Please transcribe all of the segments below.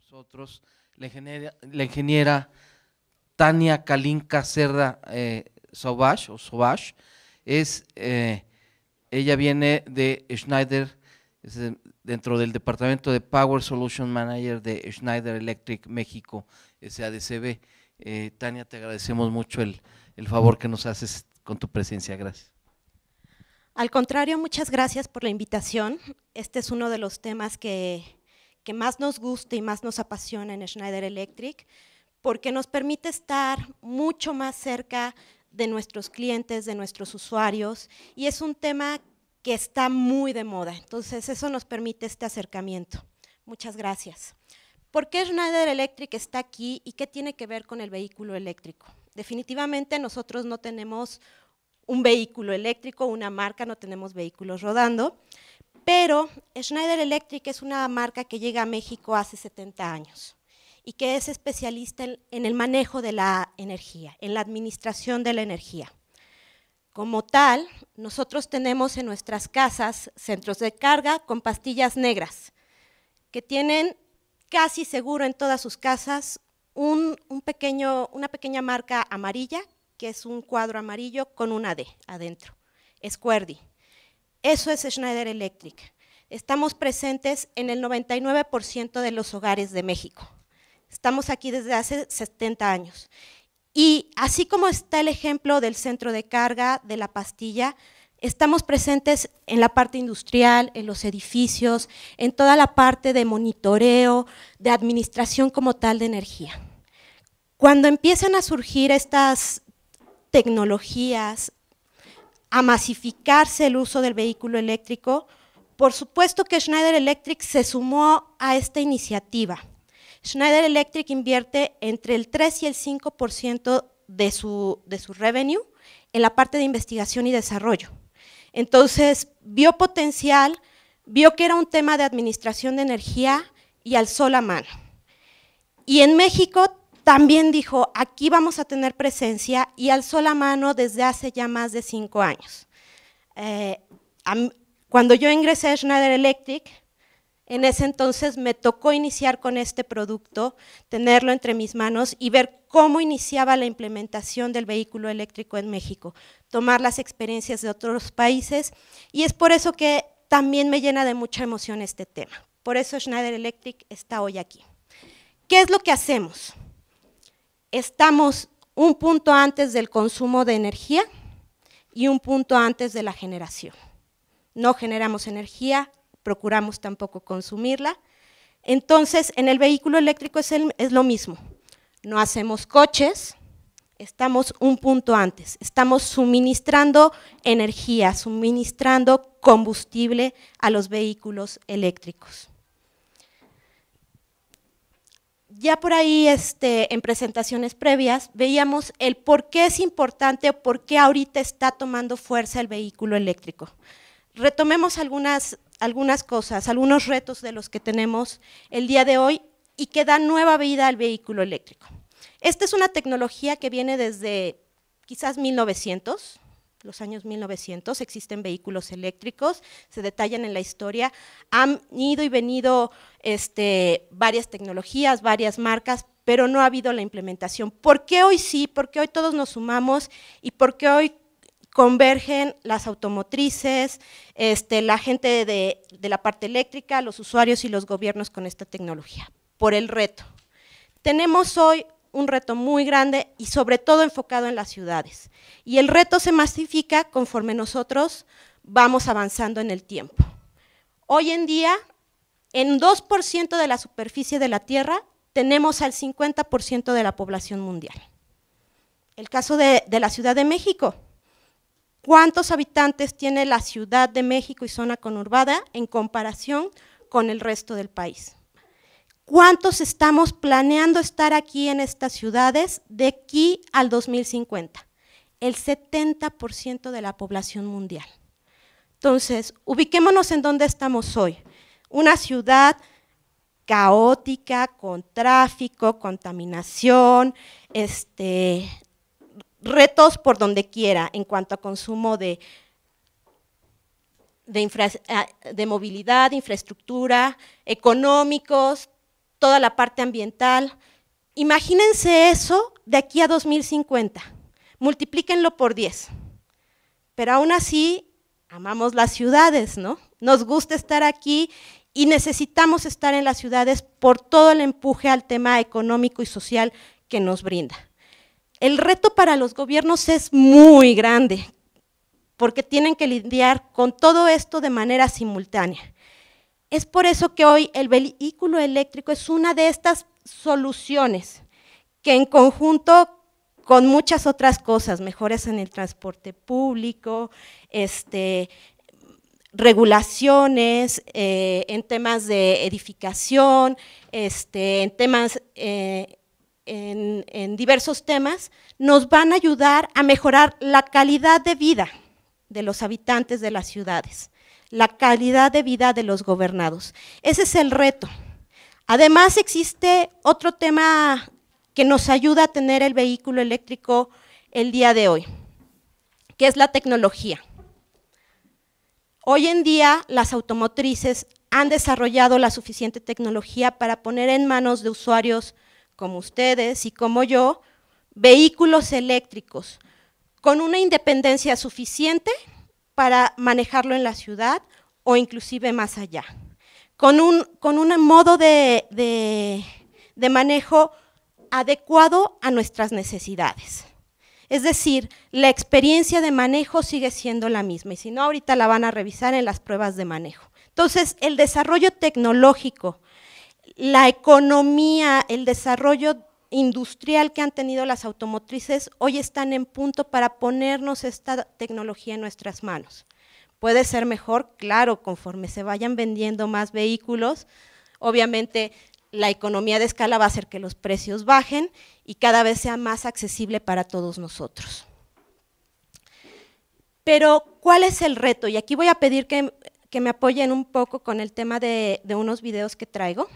nosotros la ingeniera, Tania Kalinka Cerda eh, Sobash, o es, eh, ella viene de Schneider, dentro del departamento de Power Solution Manager de Schneider Electric México, SADCB. Eh, Tania, te agradecemos mucho el favor que nos haces con tu presencia. Gracias. Al contrario, muchas gracias por la invitación. Este es uno de los temas que más nos gusta y más nos apasiona en Schneider Electric, porque nos permite estar mucho más cerca de nuestros clientes, de nuestros usuarios, y es un tema que está muy de moda. Entonces, eso nos permite este acercamiento. Muchas gracias. ¿Por qué Schneider Electric está aquí y qué tiene que ver con el vehículo eléctrico? Definitivamente nosotros no tenemos un vehículo eléctrico, una marca, no tenemos vehículos rodando, pero Schneider Electric es una marca que llega a México hace 70 años y que es especialista en, el manejo de la energía, en la administración de la energía. Como tal, nosotros tenemos en nuestras casas centros de carga con pastillas negras, que tienen casi seguro en todas sus casas un, pequeño, una pequeña marca amarilla, que es un cuadro amarillo con una D adentro, es eso es Schneider Electric. Estamos presentes en el 99% de los hogares de México. Estamos aquí desde hace 70 años. Y así como está el ejemplo del centro de carga, de la pastilla, estamos presentes en la parte industrial, en los edificios, en toda la parte de monitoreo, de administración como tal de energía. Cuando empiezan a surgir estas tecnologías, a masificarse el uso del vehículo eléctrico. Por supuesto que Schneider Electric se sumó a esta iniciativa. Schneider Electric invierte entre el 3 y el 5% de su, de su revenue en la parte de investigación y desarrollo. Entonces, vio potencial, vio que era un tema de administración de energía y alzó la mano. Y en México también dijo, aquí vamos a tener presencia y alzó la mano desde hace ya más de cinco años. Eh, cuando yo ingresé a Schneider Electric, en ese entonces me tocó iniciar con este producto, tenerlo entre mis manos y ver cómo iniciaba la implementación del vehículo eléctrico en México, tomar las experiencias de otros países y es por eso que también me llena de mucha emoción este tema. Por eso Schneider Electric está hoy aquí. ¿Qué es lo que hacemos? estamos un punto antes del consumo de energía y un punto antes de la generación. No generamos energía, procuramos tampoco consumirla. Entonces, en el vehículo eléctrico es, lo mismo. No hacemos coches, estamos un punto antes, estamos suministrando energía, suministrando combustible a los vehículos eléctricos. ya por ahí este, en presentaciones previas veíamos el por qué es importante por qué ahorita está tomando fuerza el vehículo eléctrico. Retomemos algunas, algunas cosas, algunos retos de los que tenemos el día de hoy y que dan nueva vida al vehículo eléctrico. Esta es una tecnología que viene desde quizás 1900, los años 1900, existen vehículos eléctricos, se detallan en la historia, han ido y venido este, varias tecnologías, varias marcas, pero no ha habido la implementación. ¿Por qué hoy sí? ¿Por qué hoy todos nos sumamos? ¿Y por qué hoy convergen las automotrices, este, la gente de, de la parte eléctrica, los usuarios y los gobiernos con esta tecnología? Por el reto. Tenemos hoy un reto muy grande y sobre todo enfocado en las ciudades. Y el reto se masifica conforme nosotros vamos avanzando en el tiempo. Hoy en día, en 2% de la superficie de la Tierra tenemos al 50% de la población mundial. El caso de, de, la Ciudad de México. ¿Cuántos habitantes tiene la Ciudad de México y zona conurbada en comparación con el resto del país? ¿Cuántos estamos planeando estar aquí en estas ciudades de aquí al 2050? El 70% de la población mundial. Entonces, ubiquémonos en dónde estamos hoy. Una ciudad caótica, con tráfico, contaminación, este, retos por donde quiera en cuanto a consumo de, de eh, movilidad, infraestructura, económicos, toda la parte ambiental. Imagínense eso de aquí a 2050, multiplíquenlo por 10. Pero aún así, amamos las ciudades, ¿no? Nos gusta estar aquí y necesitamos estar en las ciudades por todo el empuje al tema económico y social que nos brinda. El reto para los gobiernos es muy grande, porque tienen que lidiar con todo esto de manera simultánea. Es por eso que hoy el vehículo eléctrico es una de estas soluciones que en conjunto con muchas otras cosas, mejores en el transporte público, este, regulaciones eh, en temas de edificación, este, en temas eh, en, diversos temas, nos van a ayudar a mejorar la calidad de vida de los habitantes de las ciudades la calidad de vida de los gobernados. Ese es el reto. Además existe otro tema que nos ayuda a tener el vehículo eléctrico el día de hoy, que es la tecnología. Hoy en día las automotrices han desarrollado la suficiente tecnología para poner en manos de usuarios como ustedes y como yo vehículos eléctricos con una independencia suficiente para manejarlo en la ciudad o inclusive más allá. Con un, con un modo de, de manejo adecuado a nuestras necesidades. Es decir, la experiencia de manejo sigue siendo la misma y si no, ahorita la van a revisar en las pruebas de manejo. Entonces, el desarrollo tecnológico, la economía, el desarrollo industrial que han tenido las automotrices hoy están en punto para ponernos esta tecnología en nuestras manos. Puede ser mejor, claro, conforme se vayan vendiendo más vehículos, obviamente la economía de escala va a hacer que los precios bajen y cada vez sea más accesible para todos nosotros. Pero, ¿cuál es el reto? Y aquí voy a pedir que, me apoyen un poco con el tema de unos videos que traigo.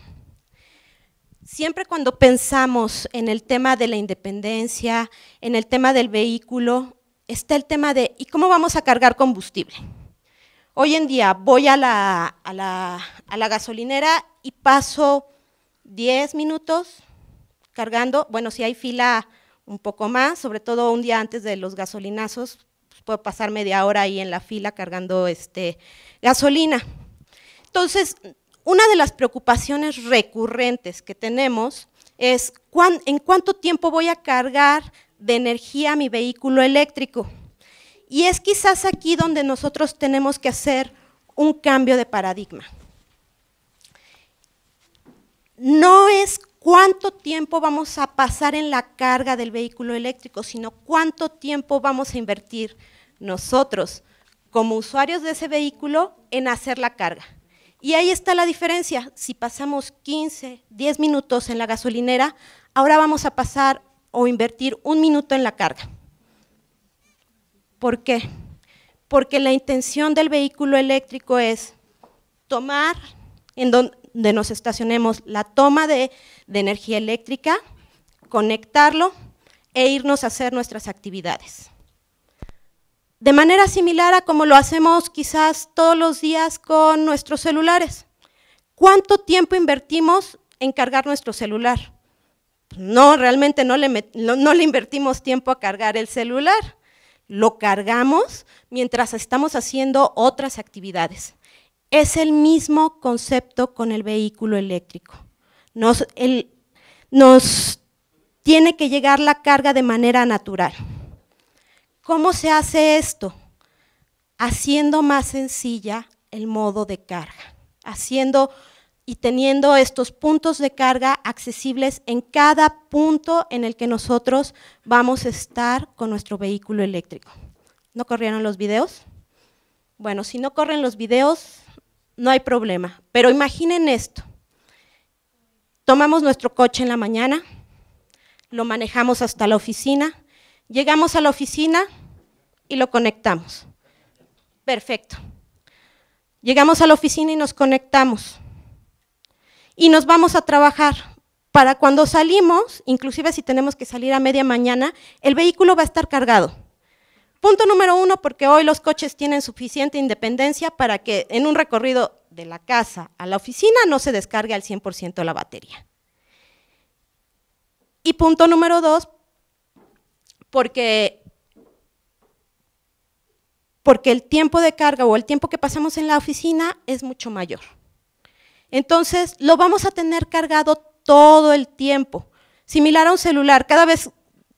Siempre cuando pensamos en el tema de la independencia, en el tema del vehículo, está el tema de ¿y cómo vamos a cargar combustible? Hoy en día voy a la, gasolinera y paso 10 minutos cargando, bueno, si hay fila un poco más, sobre todo un día antes de los gasolinazos, pues, puedo pasar media hora ahí en la fila cargando este, gasolina. Entonces, una de las preocupaciones recurrentes que tenemos es en cuánto tiempo voy a cargar de energía mi vehículo eléctrico. Y es quizás aquí donde nosotros tenemos que hacer un cambio de paradigma. No es cuánto tiempo vamos a pasar en la carga del vehículo eléctrico, sino cuánto tiempo vamos a invertir nosotros como usuarios de ese vehículo en hacer la carga. Y ahí está la diferencia. Si pasamos 15, 10 minutos en la gasolinera, ahora vamos a pasar o invertir un minuto en la carga. ¿Por qué? Porque la intención del vehículo eléctrico es tomar en donde nos estacionemos la toma de, de energía eléctrica, conectarlo e irnos a hacer nuestras actividades de manera similar a como lo hacemos quizás todos los días con nuestros celulares. ¿Cuánto tiempo invertimos en cargar nuestro celular? No, realmente no le, invertimos tiempo a cargar el celular. Lo cargamos mientras estamos haciendo otras actividades. Es el mismo concepto con el vehículo eléctrico. nos tiene que llegar la carga de manera natural. ¿Cómo se hace esto? Haciendo más sencilla el modo de carga, haciendo y teniendo estos puntos de carga accesibles en cada punto en el que nosotros vamos a estar con nuestro vehículo eléctrico. ¿No corrieron los videos? Bueno, si no corren los videos, no hay problema. Pero imaginen esto. Tomamos nuestro coche en la mañana, lo manejamos hasta la oficina, Llegamos a la oficina y lo conectamos. Perfecto. Llegamos a la oficina y nos conectamos. Y nos vamos a trabajar. Para cuando salimos, inclusive si tenemos que salir a media mañana, el vehículo va a estar cargado. Punto número uno, porque hoy los coches tienen suficiente independencia para que en un recorrido de la casa a la oficina no se descargue al 100% la batería. Y punto número dos, porque, porque el tiempo de carga o el tiempo que pasamos en la oficina es mucho mayor. Entonces, lo vamos a tener cargado todo el tiempo. Similar a un celular, cada vez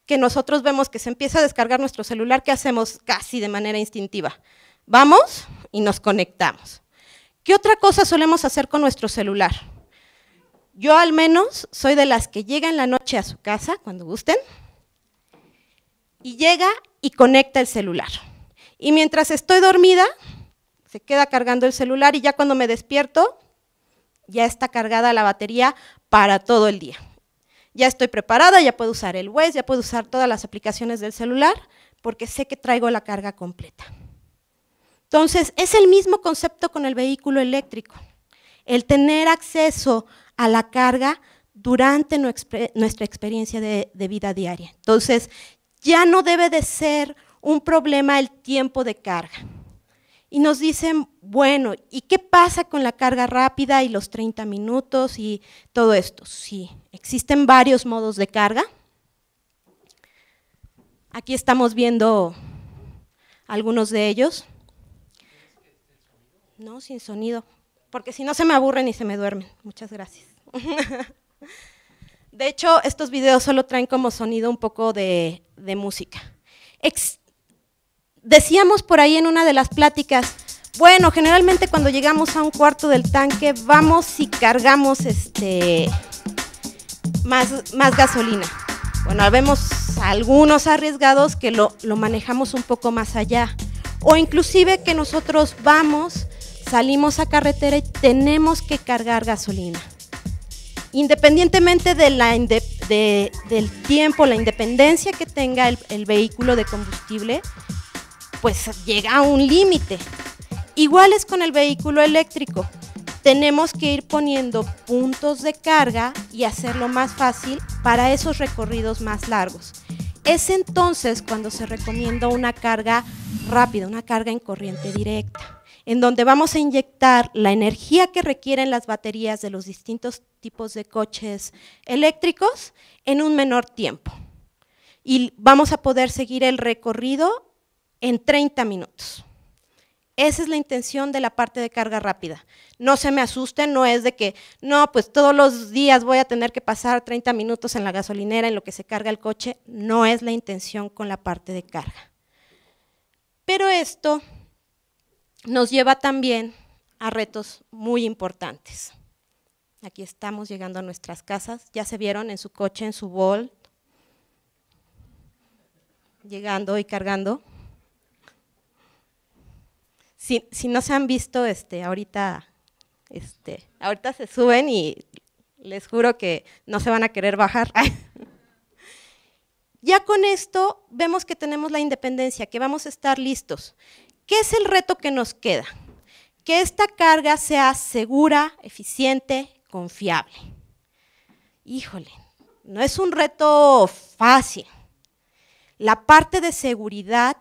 que nosotros vemos que se empieza a descargar nuestro celular, ¿qué hacemos casi de manera instintiva? Vamos y nos conectamos. ¿Qué otra cosa solemos hacer con nuestro celular? Yo al menos soy de las que llegan en la noche a su casa, cuando gusten, y llega y conecta el celular. Y mientras estoy dormida, se queda cargando el celular y ya cuando me despierto, ya está cargada la batería para todo el día. Ya estoy preparada, ya puedo usar el Waze, ya puedo usar todas las aplicaciones del celular porque sé que traigo la carga completa. Entonces, es el mismo concepto con el vehículo eléctrico. El tener acceso a la carga durante nuestra experiencia de, de vida diaria. Entonces, ya no debe de ser un problema el tiempo de carga. Y nos dicen, bueno, ¿y qué pasa con la carga rápida y los 30 minutos y todo esto? Sí, existen varios modos de carga. Aquí estamos viendo algunos de ellos. No, sin sonido, porque si no se me aburren y se me duermen. Muchas gracias. De hecho, estos videos solo traen como sonido un poco de de música. decíamos por ahí en una de las pláticas, bueno, generalmente cuando llegamos a un cuarto del tanque vamos y cargamos este más, más gasolina. Bueno, vemos algunos arriesgados que lo, lo manejamos un poco más allá. O inclusive que nosotros vamos, salimos a carretera y tenemos que cargar gasolina independientemente del tiempo, la independencia que tenga el vehículo de combustible, pues llega a un límite. Igual es con el vehículo eléctrico. Tenemos que ir poniendo puntos de carga y hacerlo más fácil para esos recorridos más largos. Es entonces cuando se recomienda una carga rápida, una carga en corriente directa en donde vamos a inyectar la energía que requieren las baterías de los distintos tipos de coches eléctricos en un menor tiempo. Y vamos a poder seguir el recorrido en 30 minutos. Esa es la intención de la parte de carga rápida. No se me asusten, no es de que, no, pues todos los días voy a tener que pasar 30 minutos en la gasolinera en lo que se carga el coche. No es la intención con la parte de carga. Pero esto nos lleva también a retos muy importantes. Aquí estamos llegando a nuestras casas, ya se vieron en su coche, en su bol, llegando y cargando. Si, no se han visto, este, ahorita, este, ahorita se suben y les juro que no se van a querer bajar. ya con esto vemos que tenemos la independencia, que vamos a estar listos. ¿Qué es el reto que nos queda? Que esta carga sea segura, eficiente, confiable. Híjole, no es un reto fácil. La parte de seguridad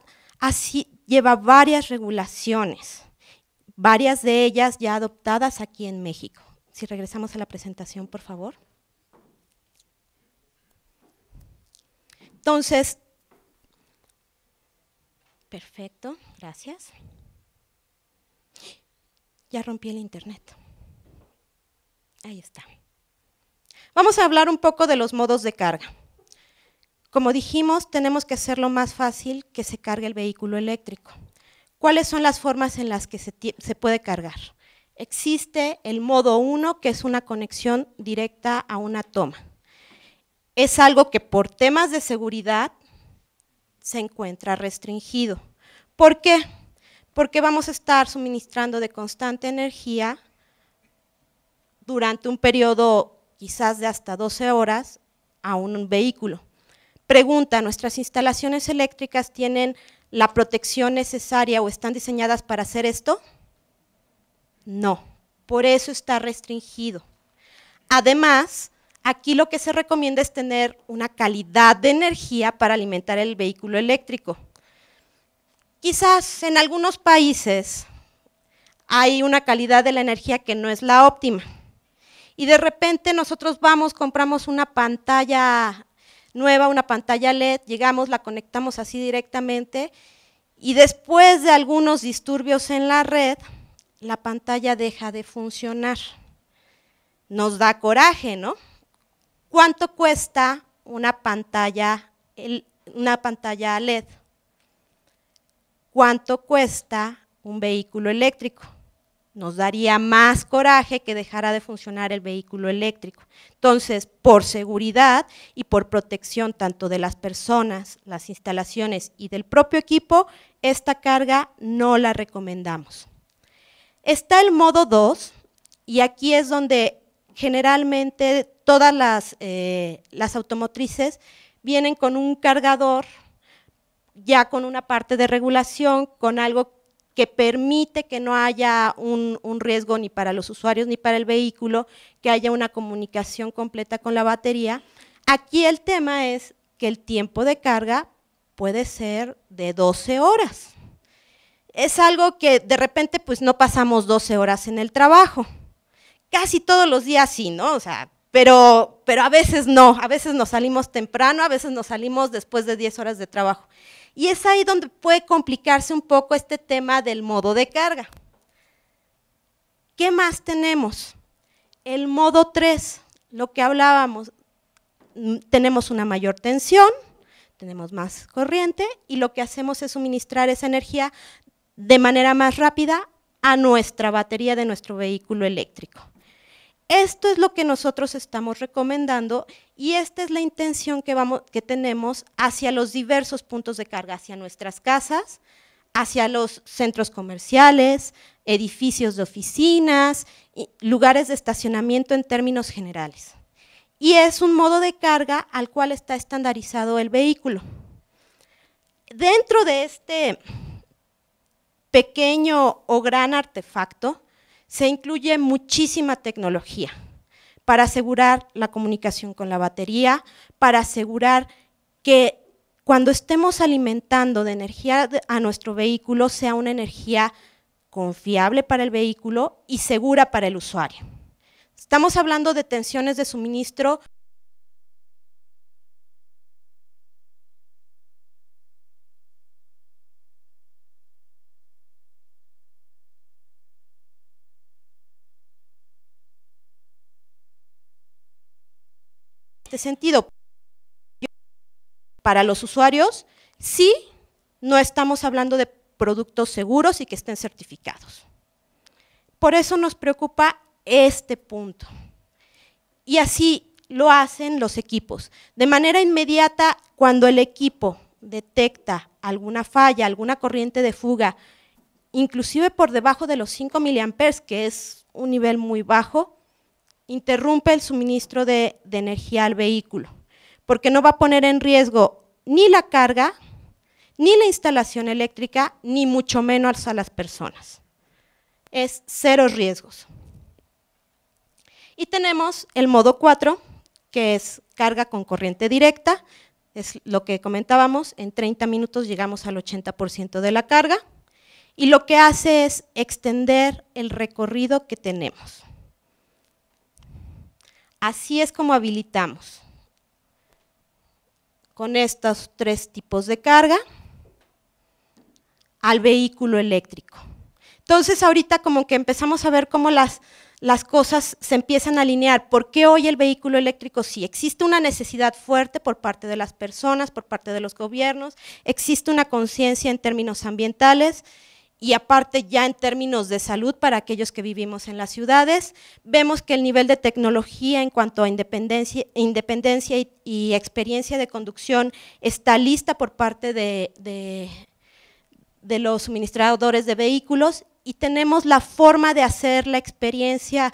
lleva varias regulaciones, varias de ellas ya adoptadas aquí en México. Si regresamos a la presentación, por favor. Entonces, perfecto gracias, ya rompí el internet. Ahí está. Vamos a hablar un poco de los modos de carga. Como dijimos, tenemos que hacerlo más fácil que se cargue el vehículo eléctrico. ¿Cuáles son las formas en las que se, se puede cargar? Existe el modo 1, que es una conexión directa a una toma. Es algo que por temas de seguridad se encuentra restringido. ¿Por qué? Porque vamos a estar suministrando de constante energía durante un periodo quizás de hasta 12 horas a un vehículo. Pregunta, ¿nuestras instalaciones eléctricas tienen la protección necesaria o están diseñadas para hacer esto? No, por eso está restringido. Además, aquí lo que se recomienda es tener una calidad de energía para alimentar el vehículo eléctrico. Quizás en algunos países hay una calidad de la energía que no es la óptima. Y de repente nosotros vamos, compramos una pantalla nueva, una pantalla LED, llegamos, la conectamos así directamente y después de algunos disturbios en la red, la pantalla deja de funcionar. Nos da coraje, ¿no? ¿Cuánto cuesta una pantalla, una pantalla LED? cuánto cuesta un vehículo eléctrico. Nos daría más coraje que dejara de funcionar el vehículo eléctrico. Entonces, por seguridad y por protección tanto de las personas, las instalaciones y del propio equipo, esta carga no la recomendamos. Está el modo 2 y aquí es donde generalmente todas las, eh, las automotrices vienen con un cargador ya con una parte de regulación, con algo que permite que no haya un, riesgo ni para los usuarios ni para el vehículo, que haya una comunicación completa con la batería. Aquí el tema es que el tiempo de carga puede ser de 12 horas. Es algo que de repente pues no pasamos 12 horas en el trabajo. Casi todos los días sí, ¿no? O sea, pero, pero a veces no, a veces nos salimos temprano, a veces nos salimos después de 10 horas de trabajo. Y es ahí donde puede complicarse un poco este tema del modo de carga. ¿Qué más tenemos? El modo 3, lo que hablábamos, mm, tenemos una mayor tensión, tenemos más corriente y lo que hacemos es suministrar esa energía de manera más rápida a nuestra batería de nuestro vehículo eléctrico. Esto es lo que nosotros estamos recomendando y esta es la intención que, vamos, que tenemos hacia los diversos puntos de carga, hacia nuestras casas, hacia los centros comerciales, edificios de oficinas, lugares de estacionamiento en términos generales. Y es un modo de carga al cual está estandarizado el vehículo. Dentro de este pequeño o gran artefacto, se incluye muchísima tecnología para asegurar la comunicación con la batería, para asegurar que cuando estemos alimentando de energía a nuestro vehículo sea una energía confiable para el vehículo y segura para el usuario. Estamos hablando de tensiones de suministro este sentido. Para los usuarios, sí, no estamos hablando de productos seguros y que estén certificados. Por eso nos preocupa este punto. Y así lo hacen los equipos. De manera inmediata, cuando el equipo detecta alguna falla, alguna corriente de fuga, inclusive por debajo de los 5 miliamperes, que es un nivel muy bajo, interrumpe el suministro de, energía al vehículo, porque no va a poner en riesgo ni la carga, ni la instalación eléctrica, ni mucho menos a las personas. Es cero riesgos. Y tenemos el modo 4, que es carga con corriente directa, es lo que comentábamos, en 30 minutos llegamos al 80% de la carga, y lo que hace es extender el recorrido que tenemos. Así es como habilitamos con estos tres tipos de carga al vehículo eléctrico. Entonces ahorita como que empezamos a ver cómo las, cosas se empiezan a alinear. ¿Por qué hoy el vehículo eléctrico sí? Existe una necesidad fuerte por parte de las personas, por parte de los gobiernos, existe una conciencia en términos ambientales y aparte ya en términos de salud para aquellos que vivimos en las ciudades. Vemos que el nivel de tecnología en cuanto a independencia, independencia y, experiencia de conducción está lista por parte de, de, de los suministradores de vehículos y tenemos la forma de hacer la experiencia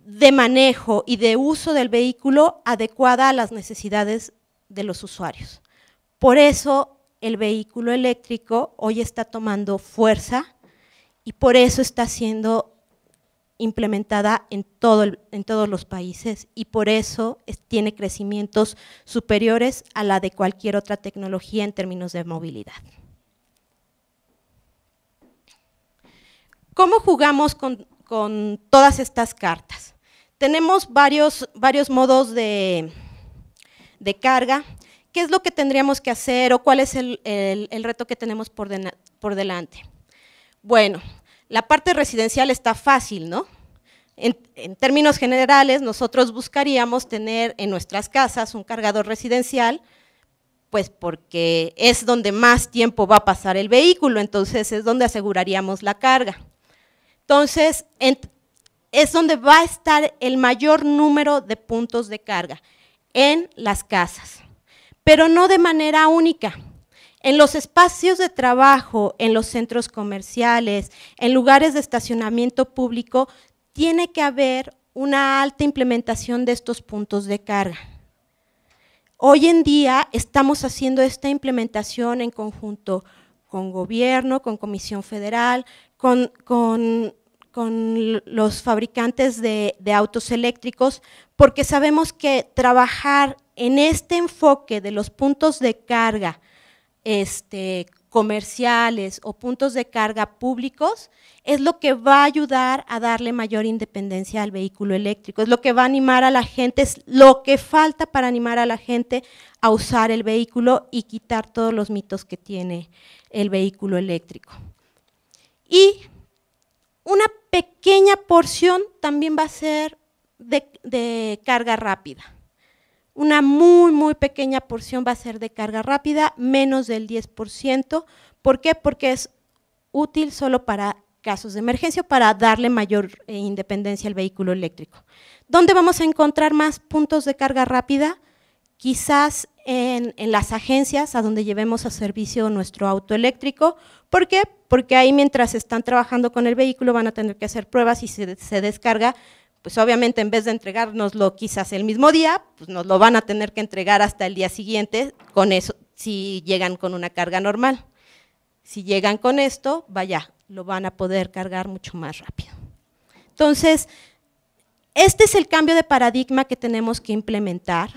de manejo y de uso del vehículo adecuada a las necesidades de los usuarios. Por eso el vehículo eléctrico hoy está tomando fuerza y por eso está siendo implementada en, todos los países y por eso tiene crecimientos superiores a la de cualquier otra tecnología en términos de movilidad. ¿Cómo jugamos con, todas estas cartas? Tenemos varios, varios modos de, de carga qué es lo que tendríamos que hacer o cuál es el, reto que tenemos por, delante. Bueno, la parte residencial está fácil, ¿no? En, términos generales, nosotros buscaríamos tener en nuestras casas un cargador residencial, pues porque es donde más tiempo va a pasar el vehículo, entonces es donde aseguraríamos la carga. Entonces, es donde va a estar el mayor número de puntos de carga, en las casas pero no de manera única. En los espacios de trabajo, en los centros comerciales, en lugares de estacionamiento público, tiene que haber una alta implementación de estos puntos de carga. Hoy en día estamos haciendo esta implementación en conjunto con gobierno, con Comisión Federal, con, los fabricantes de, de autos eléctricos, porque sabemos que trabajar en este enfoque de los puntos de carga este, comerciales o puntos de carga públicos es lo que va a ayudar a darle mayor independencia al vehículo eléctrico, es lo que va a animar a la gente, es lo que falta para animar a la gente a usar el vehículo y quitar todos los mitos que tiene el vehículo eléctrico. Y una pequeña porción también va a ser de carga rápida. Una muy, muy pequeña porción va a ser de carga rápida, menos del 10%. ¿Por qué? Porque es útil solo para casos de emergencia para darle mayor eh, independencia al vehículo eléctrico. ¿Dónde vamos a encontrar más puntos de carga rápida? Quizás en, las agencias a donde llevemos a servicio nuestro auto eléctrico. ¿Por qué? Porque ahí mientras están trabajando con el vehículo van a tener que hacer pruebas y se, se descarga pues obviamente en vez de entregárnoslo quizás el mismo día, pues nos lo van a tener que entregar hasta el día siguiente, con eso, si llegan con una carga normal. Si llegan con esto, vaya, lo van a poder cargar mucho más rápido. Entonces, este es el cambio de paradigma que tenemos que implementar.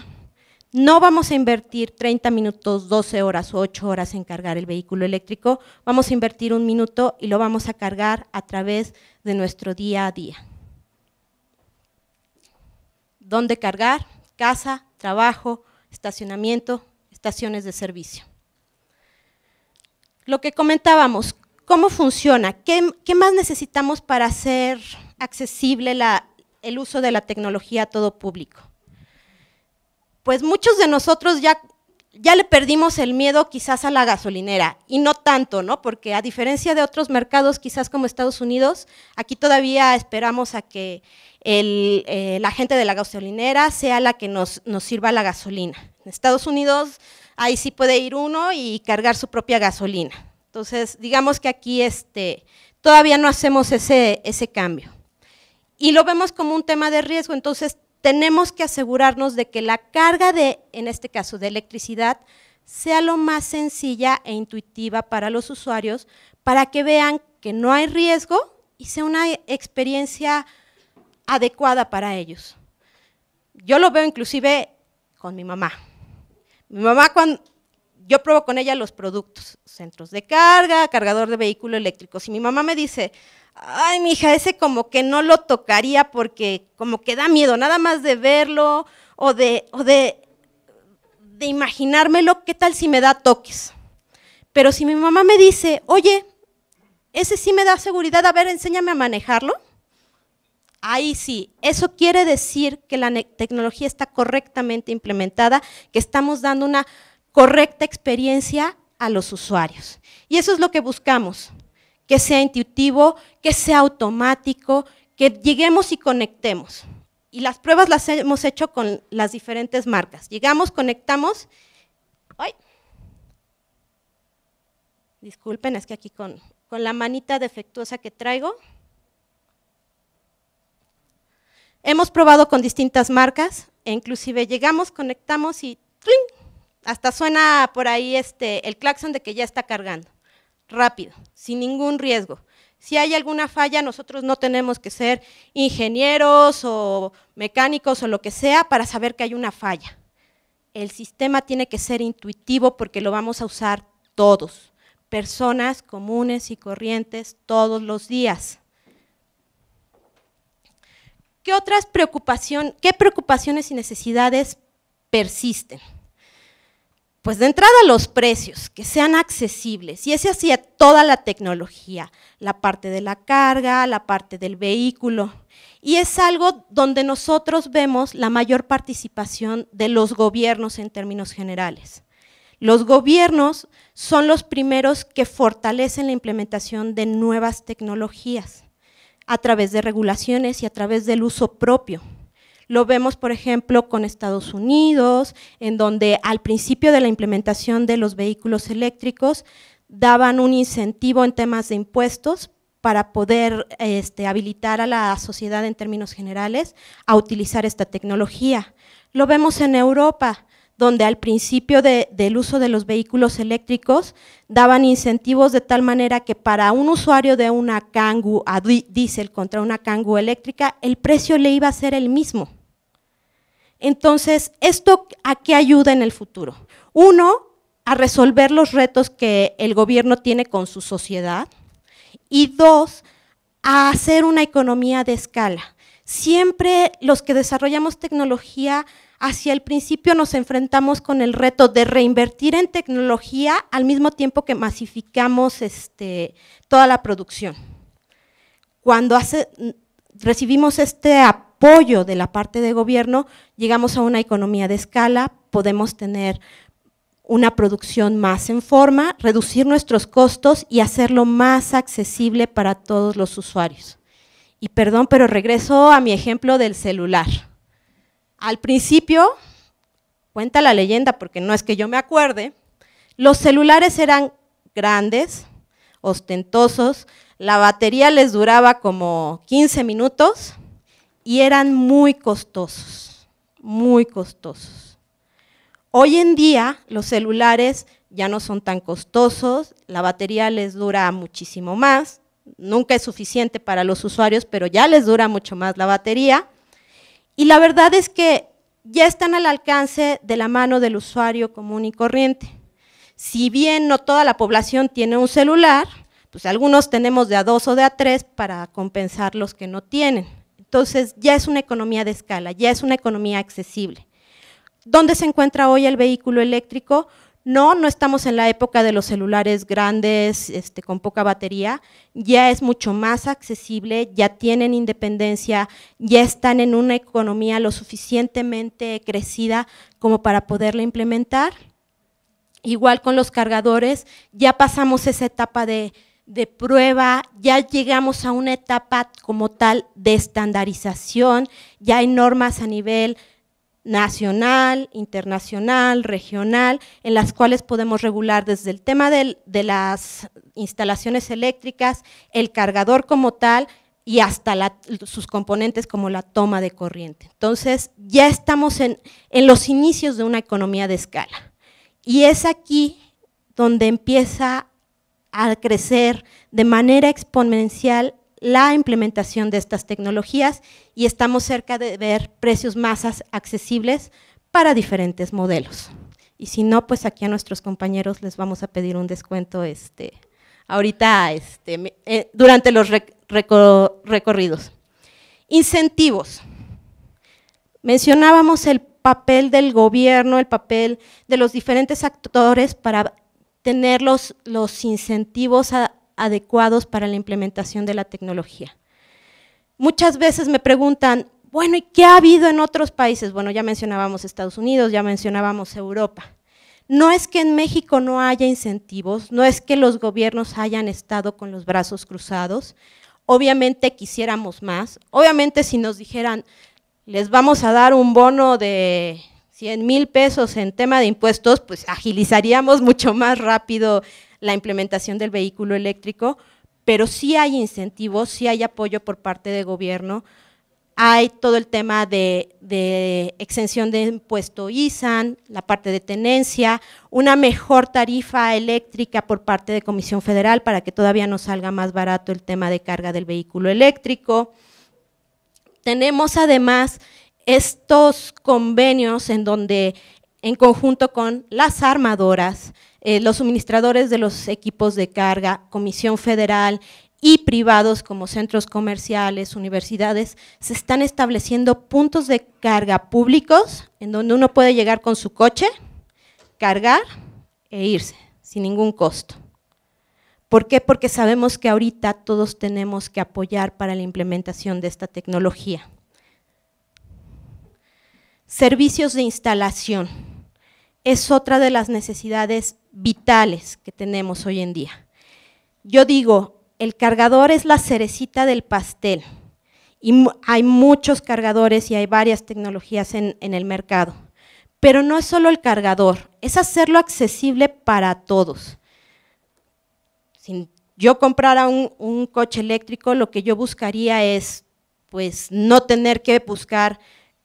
No vamos a invertir 30 minutos, 12 horas o 8 horas en cargar el vehículo eléctrico, vamos a invertir un minuto y lo vamos a cargar a través de nuestro día a día dónde cargar, casa, trabajo, estacionamiento, estaciones de servicio. Lo que comentábamos, ¿cómo funciona? ¿Qué, más necesitamos para hacer accesible el uso de la tecnología a todo público? Pues muchos de nosotros ya ya le perdimos el miedo quizás a la gasolinera, y no tanto, ¿no? Porque a diferencia de otros mercados, quizás como Estados Unidos, aquí todavía esperamos a que el, eh, la gente de la gasolinera sea la que nos, sirva la gasolina. En Estados Unidos ahí sí puede ir uno y cargar su propia gasolina. Entonces, digamos que aquí este, todavía no hacemos ese, ese cambio. Y lo vemos como un tema de riesgo, entonces tenemos que asegurarnos de que la carga de, en este caso, de electricidad, sea lo más sencilla e intuitiva para los usuarios, para que vean que no hay riesgo y sea una experiencia adecuada para ellos. Yo lo veo inclusive con mi mamá. Mi mamá, cuando, yo pruebo con ella los productos, centros de carga, cargador de vehículo eléctrico. Si mi mamá me dice, ay, mi hija, ese como que no lo tocaría porque como que da miedo, nada más de verlo o de, o de, de imaginármelo, ¿qué tal si me da toques? Pero si mi mamá me dice, oye, ese sí me da seguridad, a ver, enséñame a manejarlo, Ahí sí, eso quiere decir que la tecnología está correctamente implementada, que estamos dando una correcta experiencia a los usuarios. Y eso es lo que buscamos, que sea intuitivo, que sea automático, que lleguemos y conectemos. Y las pruebas las hemos hecho con las diferentes marcas. Llegamos, conectamos. Disculpen, es que aquí con la manita defectuosa que traigo. Hemos probado con distintas marcas, e inclusive llegamos, conectamos y hasta suena por ahí este, el claxon de que ya está cargando. Rápido, sin ningún riesgo. Si hay alguna falla, nosotros no tenemos que ser ingenieros o mecánicos o lo que sea para saber que hay una falla. El sistema tiene que ser intuitivo porque lo vamos a usar todos, personas comunes y corrientes todos los días. ¿Qué otras preocupación, qué preocupaciones y necesidades persisten? Pues de entrada los precios, que sean accesibles, y ese hacía toda la tecnología, la parte de la carga, la parte del vehículo, y es algo donde nosotros vemos la mayor participación de los gobiernos en términos generales. Los gobiernos son los primeros que fortalecen la implementación de nuevas tecnologías a través de regulaciones y a través del uso propio. Lo vemos, por ejemplo, con Estados Unidos, en donde al principio de la implementación de los vehículos eléctricos daban un incentivo en temas de impuestos para poder este, habilitar a la sociedad en términos generales a utilizar esta tecnología. Lo vemos en Europa, donde al principio del uso de los vehículos eléctricos daban incentivos de tal manera que para un usuario de una Kangoo a diésel contra una Kangoo eléctrica, el precio le iba a ser el mismo. Entonces, ¿esto a qué ayuda en el futuro? Uno, a resolver los retos que el gobierno tiene con su sociedad. Y dos, a hacer una economía de escala. Siempre los que desarrollamos tecnología hacia el principio nos enfrentamos con el reto de reinvertir en tecnología al mismo tiempo que masificamos este, toda la producción. Cuando recibimos este apoyo de la parte de gobierno, llegamos a una economía de escala, podemos tener una producción más en forma, reducir nuestros costos y hacerlo más accesible para todos los usuarios. Y perdón, pero regreso a mi ejemplo del celular. Al principio, cuenta la leyenda, porque no es que yo me acuerde, los celulares eran grandes, ostentosos, la batería les duraba como 15 minutos y eran muy costosos, muy costosos. Hoy en día los celulares ya no son tan costosos, la batería les dura muchísimo más, nunca es suficiente para los usuarios, pero ya les dura mucho más la batería y la verdad es que ya están al alcance de la mano del usuario común y corriente. Si bien no toda la población tiene un celular, pues algunos tenemos de a dos o de a tres para compensar los que no tienen. Entonces ya es una economía de escala, ya es una economía accesible. ¿Dónde se encuentra hoy el vehículo eléctrico? No, no estamos en la época de los celulares grandes, este, con poca batería, ya es mucho más accesible, ya tienen independencia, ya están en una economía lo suficientemente crecida como para poderla implementar. Igual con los cargadores, ya pasamos esa etapa de, de prueba, ya llegamos a una etapa como tal de estandarización, ya hay normas a nivel nacional, internacional, regional, en las cuales podemos regular desde el tema de las instalaciones eléctricas, el cargador como tal y hasta sus componentes como la toma de corriente. Entonces, ya estamos en, en los inicios de una economía de escala. Y es aquí donde empieza a crecer de manera exponencial la implementación de estas tecnologías y estamos cerca de ver precios más accesibles para diferentes modelos. Y si no, pues aquí a nuestros compañeros les vamos a pedir un descuento este, ahorita este, eh, durante los recorridos. Incentivos. Mencionábamos el papel del gobierno, el papel de los diferentes actores para tener los, los incentivos a, adecuados para la implementación de la tecnología. Muchas veces me preguntan, bueno, ¿y qué ha habido en otros países? Bueno, ya mencionábamos Estados Unidos, ya mencionábamos Europa. No es que en México no haya incentivos, no es que los gobiernos hayan estado con los brazos cruzados. Obviamente quisiéramos más. Obviamente si nos dijeran, les vamos a dar un bono de 100 mil pesos en tema de impuestos, pues agilizaríamos mucho más rápido la implementación del vehículo eléctrico, pero sí hay incentivos, sí hay apoyo por parte del gobierno. Hay todo el tema de, exención de impuesto ISAN, la parte de tenencia, una mejor tarifa eléctrica por parte de Comisión Federal para que todavía no salga más barato el tema de carga del vehículo eléctrico. Tenemos además estos convenios en donde en conjunto con las armadoras, eh, los suministradores de los equipos de carga, Comisión Federal y privados como centros comerciales, universidades, se están estableciendo puntos de carga públicos en donde uno puede llegar con su coche, cargar e irse sin ningún costo. ¿Por qué? Porque sabemos que ahorita todos tenemos que apoyar para la implementación de esta tecnología. Servicios de instalación. Es otra de las necesidades vitales que tenemos hoy en día. Yo digo, el cargador es la cerecita del pastel y hay muchos cargadores y hay varias tecnologías en, el mercado. Pero no es solo el cargador, es hacerlo accesible para todos. Si yo comprara un, un coche eléctrico, lo que yo buscaría es pues no tener que buscar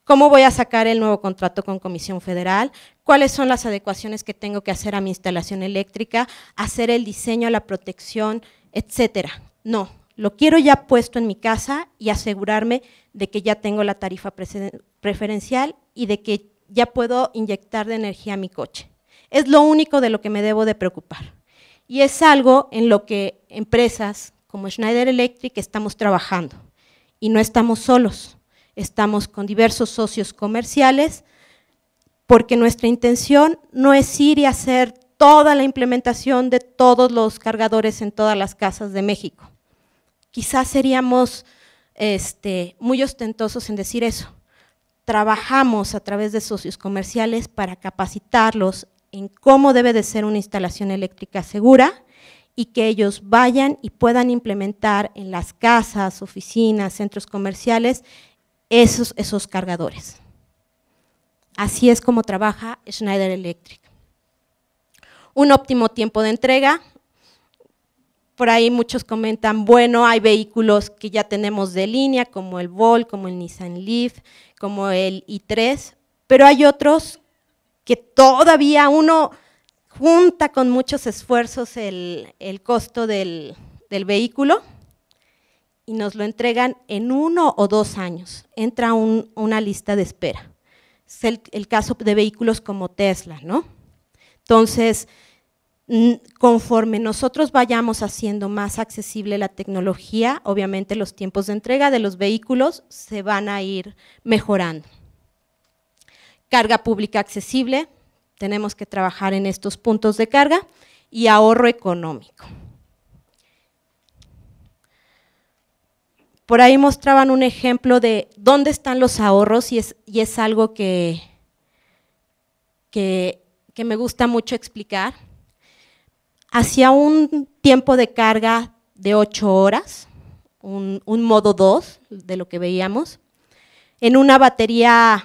cómo voy a sacar el nuevo contrato con Comisión Federal, cuáles son las adecuaciones que tengo que hacer a mi instalación eléctrica, hacer el diseño, la protección, etcétera. No, lo quiero ya puesto en mi casa y asegurarme de que ya tengo la tarifa preferencial y de que ya puedo inyectar de energía a mi coche. Es lo único de lo que me debo de preocupar. Y es algo en lo que empresas como Schneider Electric estamos trabajando. Y no estamos solos estamos con diversos socios comerciales, porque nuestra intención no es ir y hacer toda la implementación de todos los cargadores en todas las casas de México. Quizás seríamos este, muy ostentosos en decir eso. Trabajamos a través de socios comerciales para capacitarlos en cómo debe de ser una instalación eléctrica segura y que ellos vayan y puedan implementar en las casas, oficinas, centros comerciales esos, cargadores. Así es como trabaja Schneider Electric. Un óptimo tiempo de entrega. Por ahí muchos comentan, bueno, hay vehículos que ya tenemos de línea, como el vol como el Nissan Leaf, como el i3, pero hay otros que todavía uno junta con muchos esfuerzos el, costo del vehículo y nos lo entregan en uno o dos años. Entra una lista de espera. Es el, caso de vehículos como Tesla, ¿no? Entonces, conforme nosotros vayamos haciendo más accesible la tecnología, obviamente los tiempos de entrega de los vehículos se van a ir mejorando. Carga pública accesible, tenemos que trabajar en estos puntos de carga y ahorro económico. Por ahí mostraban un ejemplo de dónde están los ahorros y es, algo que, me gusta mucho explicar. Hacia un tiempo de carga de 8 horas, un, un modo 2 de lo que veíamos, en una batería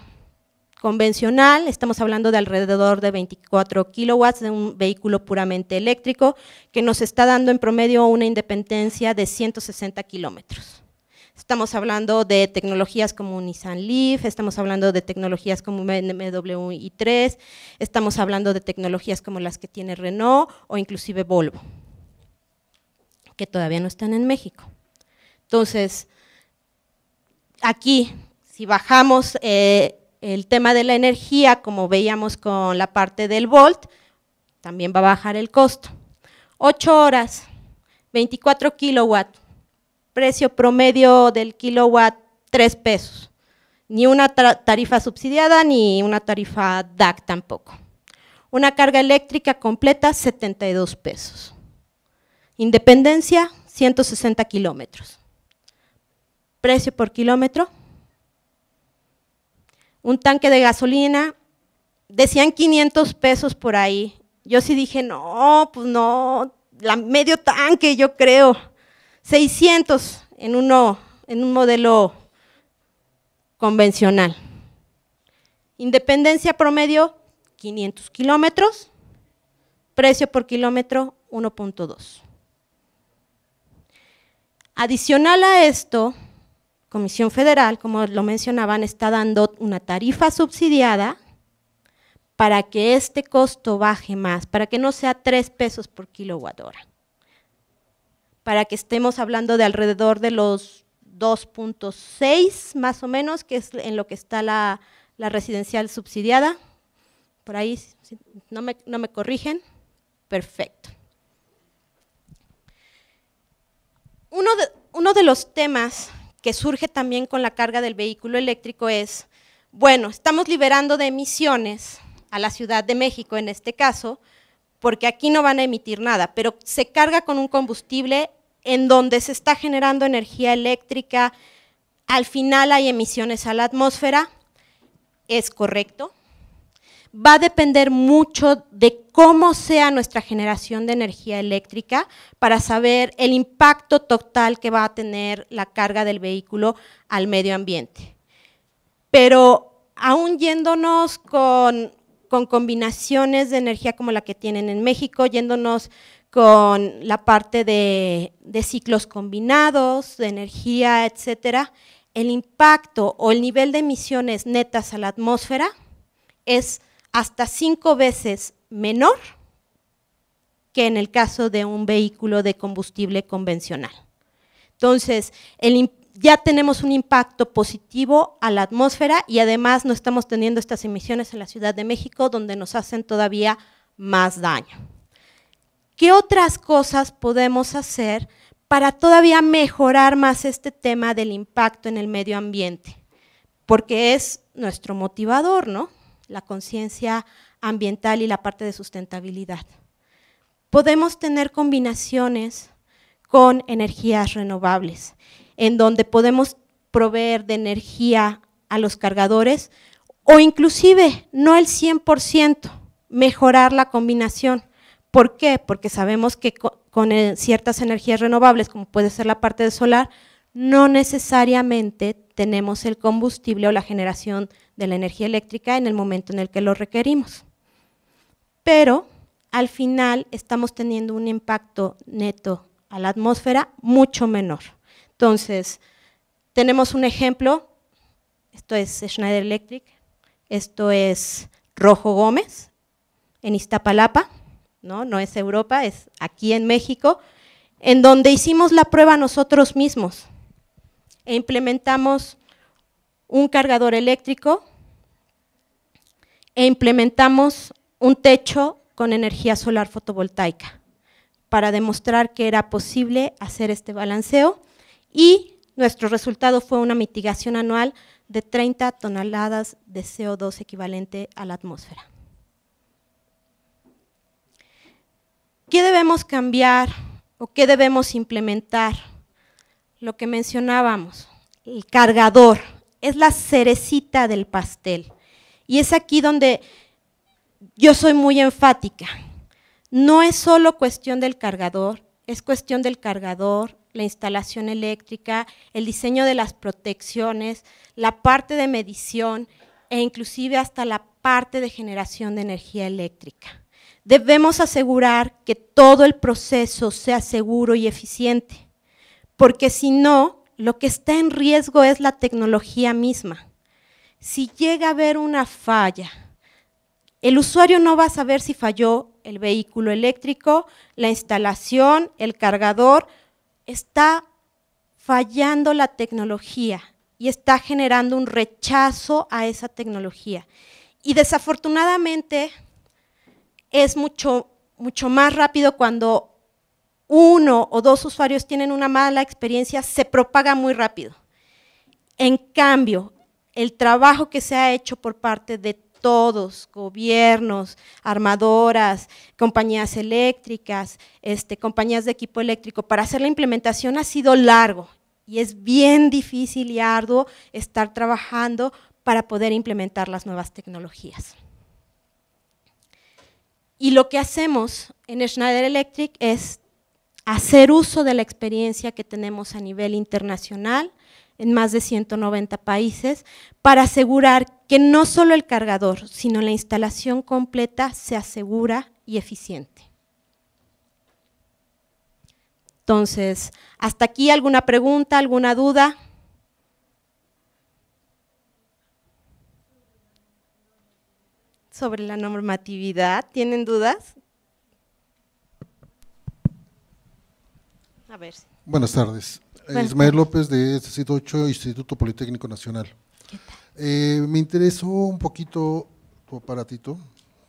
convencional, estamos hablando de alrededor de 24 kilowatts de un vehículo puramente eléctrico, que nos está dando en promedio una independencia de 160 kilómetros. Estamos hablando de tecnologías como Nissan Leaf, estamos hablando de tecnologías como BMW i3, estamos hablando de tecnologías como las que tiene Renault o inclusive Volvo, que todavía no están en México. Entonces, aquí, si bajamos eh, el tema de la energía, como veíamos con la parte del Volt, también va a bajar el costo. 8 horas, 24 kilowatts precio promedio del kilowatt 3 pesos, ni una tarifa subsidiada ni una tarifa DAC tampoco. Una carga eléctrica completa 72 pesos. Independencia 160 kilómetros. Precio por kilómetro. Un tanque de gasolina, decían 500 pesos por ahí. Yo sí dije, no, pues no, la medio tanque yo creo. 600 en, un modelo convencional. Independencia promedio, 500 kilómetros. Precio por kilómetro, 1.2. Adicional a esto, Comisión Federal, como lo mencionaban, está dando una tarifa subsidiada para que este costo baje más, para que no sea 3 pesos por kilowatt hora para que estemos hablando de alrededor de los 2.6 más o menos, que es en lo que está la, residencial subsidiada. Por ahí, no me, corrigen. Perfecto. Uno de, uno de los temas que surge también con la carga del vehículo eléctrico es, bueno, estamos liberando de emisiones a la Ciudad de México en este caso, porque aquí no van a emitir nada, pero se carga con un combustible en donde se está generando energía eléctrica, al final hay emisiones a la atmósfera, es correcto. Va a depender mucho de cómo sea nuestra generación de energía eléctrica para saber el impacto total que va a tener la carga del vehículo al medio ambiente. Pero aún yéndonos con, con combinaciones de energía como la que tienen en México, yéndonos con la parte de, ciclos combinados, de energía, etcétera, el impacto o el nivel de emisiones netas a la atmósfera es hasta cinco veces menor que en el caso de un vehículo de combustible convencional. Entonces, ya tenemos un impacto positivo a la atmósfera y además no estamos teniendo estas emisiones en la Ciudad de México donde nos hacen todavía más daño. ¿Qué otras cosas podemos hacer para todavía mejorar más este tema del impacto en el medio ambiente? Porque es nuestro motivador, ¿no? La conciencia ambiental y la parte de sustentabilidad. Podemos tener combinaciones con energías renovables, en donde podemos proveer de energía a los cargadores o inclusive no el 100%, mejorar la combinación. ¿Por qué? Porque sabemos que con eh, ciertas energías renovables, como puede ser la parte de solar, no necesariamente tenemos el combustible o la generación de la energía eléctrica en el momento en el que lo requerimos. Pero al final estamos teniendo un impacto neto a la atmósfera mucho menor. Entonces, tenemos un ejemplo, esto es Schneider Electric, esto es Rojo Gómez, en Iztapalapa, ¿no? No es Europa, es aquí en México, en donde hicimos la prueba nosotros mismos e implementamos un cargador eléctrico e implementamos un techo con energía solar fotovoltaica para demostrar que era posible hacer este balanceo y nuestro resultado fue una mitigación anual de 30 toneladas de CO2 equivalente a la atmósfera. ¿Qué debemos cambiar o qué debemos implementar? Lo que mencionábamos, el cargador, es la cerecita del pastel. Y es aquí donde yo soy muy enfática. No es solo cuestión del cargador, es cuestión del cargador, la instalación eléctrica, el diseño de las protecciones, la parte de medición e inclusive hasta la parte de generación de energía eléctrica. Debemos asegurar que todo el proceso sea seguro y eficiente, porque si no, lo que está en riesgo es la tecnología misma. Si llega a haber una falla, el usuario no va a saber si falló el vehículo eléctrico, la instalación, el cargador. Está fallando la tecnología y está generando un rechazo a esa tecnología. Y desafortunadamente es mucho, más rápido cuando uno o dos usuarios tienen una mala experiencia, se propaga muy rápido. En cambio, el trabajo que se ha hecho por parte de todos, gobiernos, armadoras, compañías eléctricas, este, compañías de equipo eléctrico, para hacer la implementación ha sido largo y es bien difícil y arduo estar trabajando para poder implementar las nuevas tecnologías. Y lo que hacemos en Schneider Electric es hacer uso de la experiencia que tenemos a nivel internacional en más de 190 países para asegurar que no solo el cargador, sino la instalación completa sea segura y eficiente. Entonces, ¿hasta aquí alguna pregunta, alguna duda? sobre la normatividad? ¿Tienen dudas? A ver. Buenas tardes. Ismael López de Instituto Politécnico Nacional. Eh, me interesó un poquito tu aparatito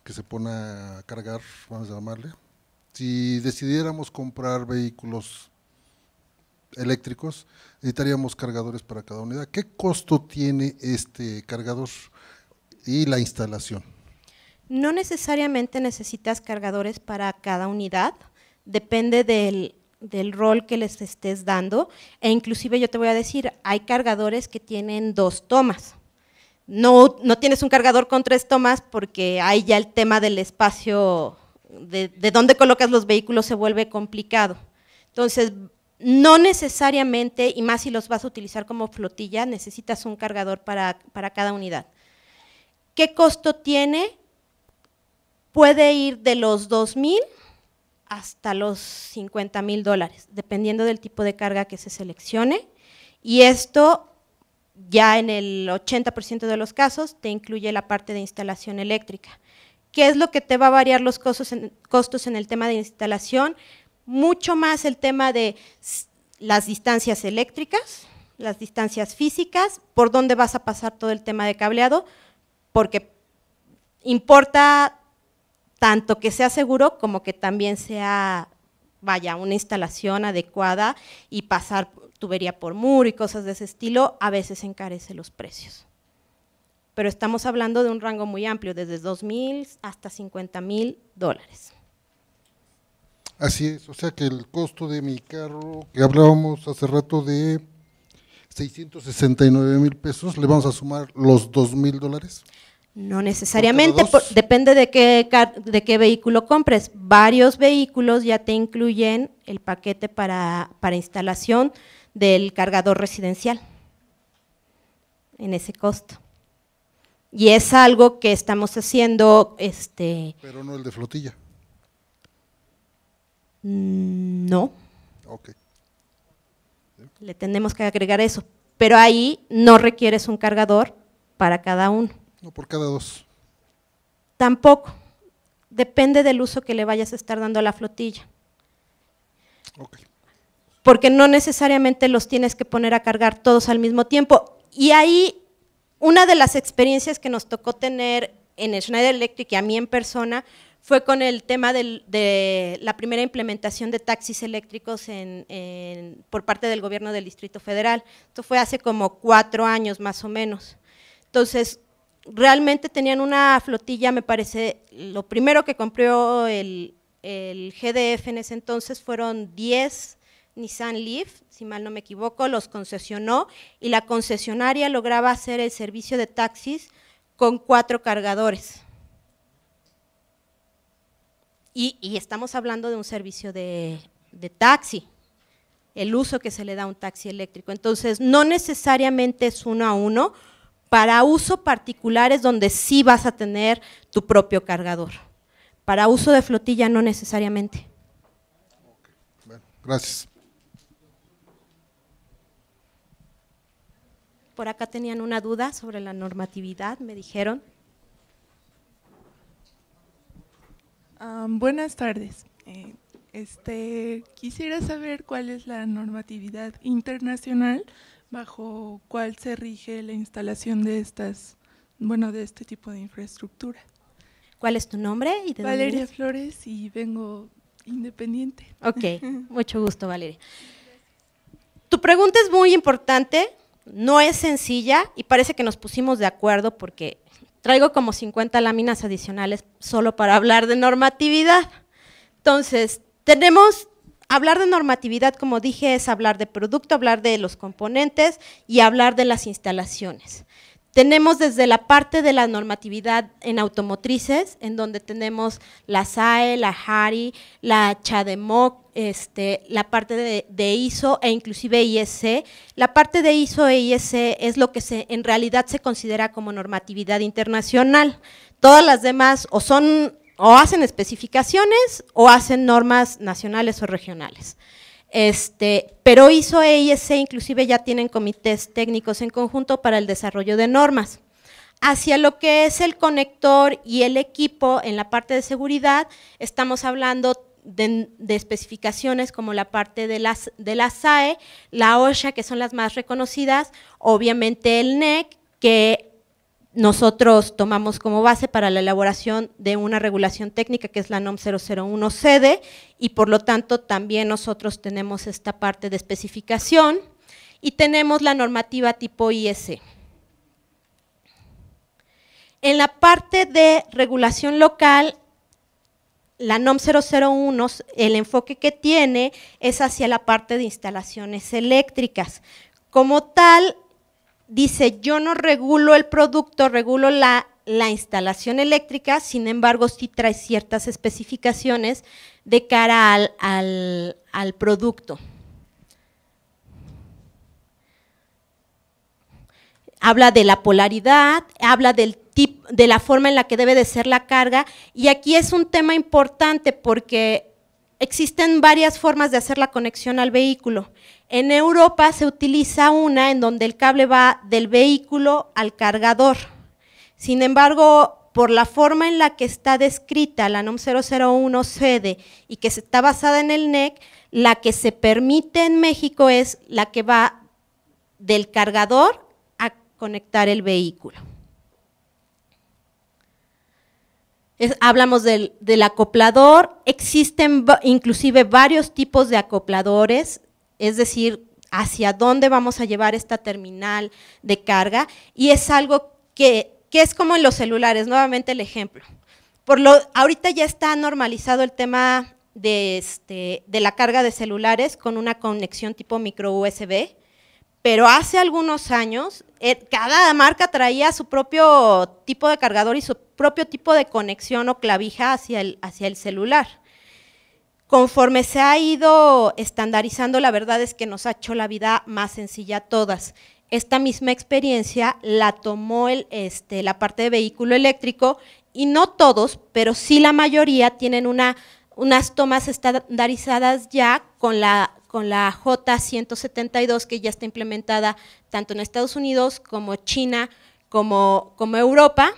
que se pone a cargar, vamos a llamarle. Si decidiéramos comprar vehículos eléctricos, necesitaríamos cargadores para cada unidad. ¿Qué costo tiene este cargador y la instalación? No necesariamente necesitas cargadores para cada unidad, depende del, rol que les estés dando e inclusive yo te voy a decir, hay cargadores que tienen dos tomas. No, no tienes un cargador con tres tomas porque hay ya el tema del espacio, de, dónde colocas los vehículos se vuelve complicado. Entonces, no necesariamente, y más si los vas a utilizar como flotilla, necesitas un cargador para, para cada unidad. ¿Qué costo tiene? puede ir de los 2.000 hasta los 50 mil dólares, dependiendo del tipo de carga que se seleccione. Y esto ya en el 80% de los casos te incluye la parte de instalación eléctrica. ¿Qué es lo que te va a variar los costos en, costos en el tema de instalación? Mucho más el tema de las distancias eléctricas, las distancias físicas, por dónde vas a pasar todo el tema de cableado, porque importa tanto que sea seguro como que también sea, vaya, una instalación adecuada y pasar tubería por muro y cosas de ese estilo, a veces encarece los precios. Pero estamos hablando de un rango muy amplio, desde 2.000 hasta 50.000 dólares. Así es, o sea que el costo de mi carro, que hablábamos hace rato de 669 mil pesos, le vamos a sumar los dos mil dólares. No necesariamente, depende de qué, de qué vehículo compres. Varios vehículos ya te incluyen el paquete para, instalación del cargador residencial en ese costo. Y es algo que estamos haciendo… este Pero no el de flotilla. Mm, no. Le tenemos que agregar eso. Pero ahí no requieres un cargador para cada uno. No por cada dos. Tampoco. Depende del uso que le vayas a estar dando a la flotilla. Porque no necesariamente los tienes que poner a cargar todos al mismo tiempo. Y ahí, una de las experiencias que nos tocó tener en Schneider Electric y a mí en persona fue con el tema de la primera implementación de taxis eléctricos por parte del gobierno del Distrito Federal. Esto fue hace como cuatro años más o menos. Entonces, realmente tenían una flotilla, me parece, lo primero que compró el, GDF en ese entonces fueron 10 Nissan Leaf, si mal no me equivoco, los concesionó y la concesionaria lograba hacer el servicio de taxis con cuatro cargadores. Y, estamos hablando de un servicio de, de taxi, el uso que se le da a un taxi eléctrico. Entonces, no necesariamente es uno a uno, para uso particular es donde sí vas a tener tu propio cargador. Para uso de flotilla no necesariamente. gracias. Por acá tenían una duda sobre la normatividad, me dijeron. Ah, buenas tardes. Eh, este, quisiera saber cuál es la normatividad internacional bajo cuál se rige la instalación de estas, bueno, de este tipo de infraestructura. ¿Cuál es tu nombre? Y Valeria Flores y vengo independiente. Ok, mucho gusto Valeria. Tu pregunta es muy importante, no es sencilla y parece que nos pusimos de acuerdo porque traigo como 50 láminas adicionales solo para hablar de normatividad. Entonces, tenemos Hablar de normatividad, como dije, es hablar de producto, hablar de los componentes y hablar de las instalaciones. Tenemos desde la parte de la normatividad en automotrices, en donde tenemos la SAE, la HARI, la CHAdeMOC, este, la parte de, ISO e inclusive IEC, La parte de ISO e ISE es lo que se, en realidad se considera como normatividad internacional. Todas las demás o son o hacen especificaciones o hacen normas nacionales o regionales. Este, pero ISO e inclusive ya tienen comités técnicos en conjunto para el desarrollo de normas. Hacia lo que es el conector y el equipo en la parte de seguridad, estamos hablando de, especificaciones como la parte de, las, de la SAE, la OSHA, que son las más reconocidas, obviamente el NEC, que nosotros tomamos como base para la elaboración de una regulación técnica que es la NOM 001 sede y por lo tanto también nosotros tenemos esta parte de especificación y tenemos la normativa tipo IS. En la parte de regulación local, la NOM 001, el enfoque que tiene es hacia la parte de instalaciones eléctricas. Como tal, dice, yo no regulo el producto, regulo la, instalación eléctrica, sin embargo sí trae ciertas especificaciones de cara al, producto. Habla de la polaridad, habla de la forma en la que debe de ser la carga y aquí es un tema importante porque Existen varias formas de hacer la conexión al vehículo. En Europa se utiliza una en donde el cable va del vehículo al cargador. Sin embargo, por la forma en la que está descrita la NOM 001 cd y que está basada en el NEC, la que se permite en México es la que va del cargador a conectar el vehículo. hablamos del, acoplador, existen inclusive varios tipos de acopladores, es decir, hacia dónde vamos a llevar esta terminal de carga y es algo que, que es como en los celulares, nuevamente el ejemplo. Por lo, ahorita ya está normalizado el tema de, este, de la carga de celulares con una conexión tipo micro USB, pero hace algunos años eh, cada marca traía su propio tipo de cargador y su propio tipo de conexión o clavija hacia el, hacia el celular. Conforme se ha ido estandarizando, la verdad es que nos ha hecho la vida más sencilla a todas. Esta misma experiencia la tomó el, este, la parte de vehículo eléctrico y no todos, pero sí la mayoría tienen una, unas tomas estandarizadas ya con la, con la J172 que ya está implementada tanto en Estados Unidos como China, como, Europa.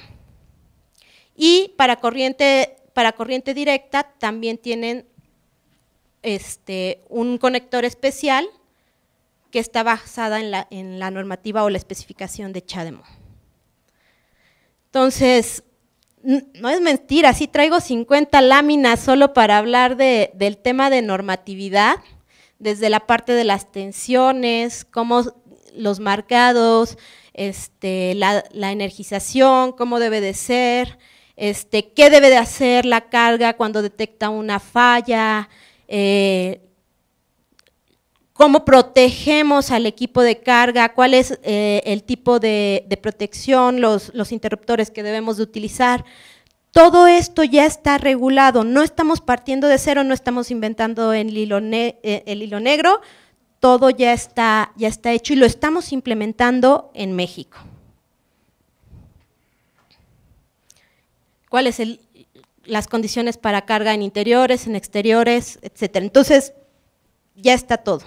Y para corriente, para corriente directa también tienen este, un conector especial que está basada en la, normativa o la especificación de CHAdeMO. Entonces, no es mentira, sí traigo 50 láminas solo para hablar del tema de normatividad, desde la parte de las tensiones, cómo los marcados, este, la, energización, cómo debe de ser, este, qué debe de hacer la carga cuando detecta una falla, eh, cómo protegemos al equipo de carga, cuál es eh, el tipo de, protección, los, los, interruptores que debemos de utilizar. Todo esto ya está regulado, no estamos partiendo de cero, no estamos inventando eh, el hilo, negro, todo ya está, ya está hecho y lo estamos implementando en México. ¿Cuáles son las condiciones para carga en interiores, en exteriores, etcétera? Entonces, ya está todo,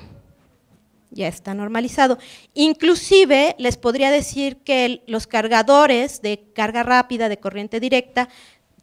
ya está normalizado. Inclusive les podría decir que los cargadores de carga rápida, de corriente directa,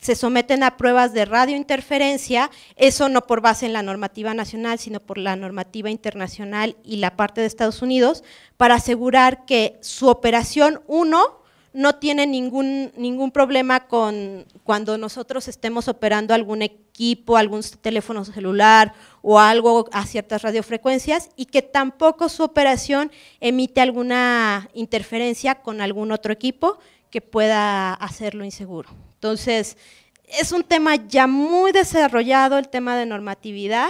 se someten a pruebas de radiointerferencia, eso no por base en la normativa nacional, sino por la normativa internacional y la parte de Estados Unidos, para asegurar que su operación 1 no tiene ningún, ningún problema con cuando nosotros estemos operando algún equipo, algún teléfono celular o algo a ciertas radiofrecuencias y que tampoco su operación emite alguna interferencia con algún otro equipo que pueda hacerlo inseguro. Entonces, es un tema ya muy desarrollado, el tema de normatividad,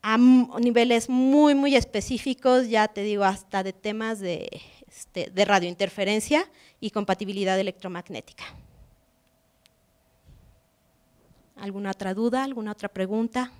a niveles muy, muy específicos, ya te digo, hasta de temas de, este, de radiointerferencia y compatibilidad electromagnética. ¿Alguna otra duda? ¿Alguna otra pregunta?